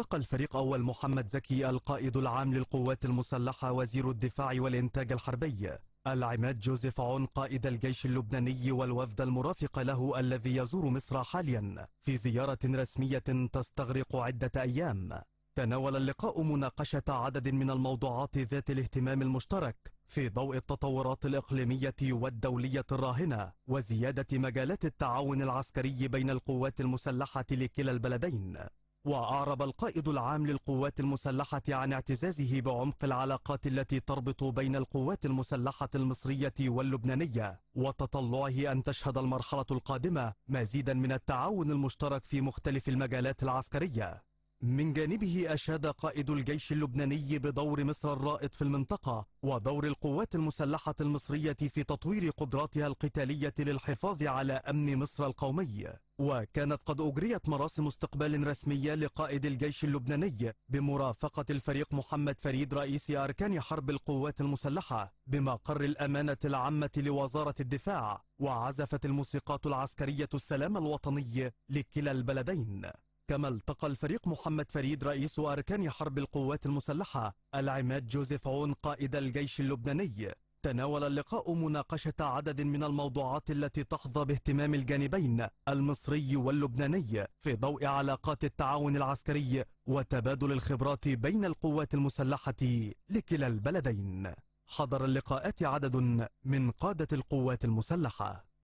التقى الفريق أول محمد زكي القائد العام للقوات المسلحة وزير الدفاع والإنتاج الحربي العماد جوزيف عون قائد الجيش اللبناني والوفد المرافق له الذي يزور مصر حاليا في زيارة رسمية تستغرق عدة أيام تناول اللقاء مناقشة عدد من الموضوعات ذات الاهتمام المشترك في ضوء التطورات الإقليمية والدولية الراهنة وزيادة مجالات التعاون العسكري بين القوات المسلحة لكلا البلدين وأعرب القائد العام للقوات المسلحة عن اعتزازه بعمق العلاقات التي تربط بين القوات المسلحة المصرية واللبنانية وتطلعه أن تشهد المرحلة القادمة مزيدا من التعاون المشترك في مختلف المجالات العسكرية من جانبه أشاد قائد الجيش اللبناني بدور مصر الرائد في المنطقة ودور القوات المسلحة المصرية في تطوير قدراتها القتالية للحفاظ على أمن مصر القومي وكانت قد أجريت مراسم استقبال رسمية لقائد الجيش اللبناني بمرافقة الفريق محمد فريد رئيس أركان حرب القوات المسلحة بمقر الأمانة العامة لوزارة الدفاع وعزفت الموسيقات العسكرية السلام الوطني لكلا البلدين كما التقى الفريق محمد فريد رئيس أركان حرب القوات المسلحة العماد جوزيف عون قائد الجيش اللبناني تناول اللقاء مناقشة عدد من الموضوعات التي تحظى باهتمام الجانبين المصري واللبناني في ضوء علاقات التعاون العسكري وتبادل الخبرات بين القوات المسلحة لكلا البلدين حضر اللقاءات عدد من قادة القوات المسلحة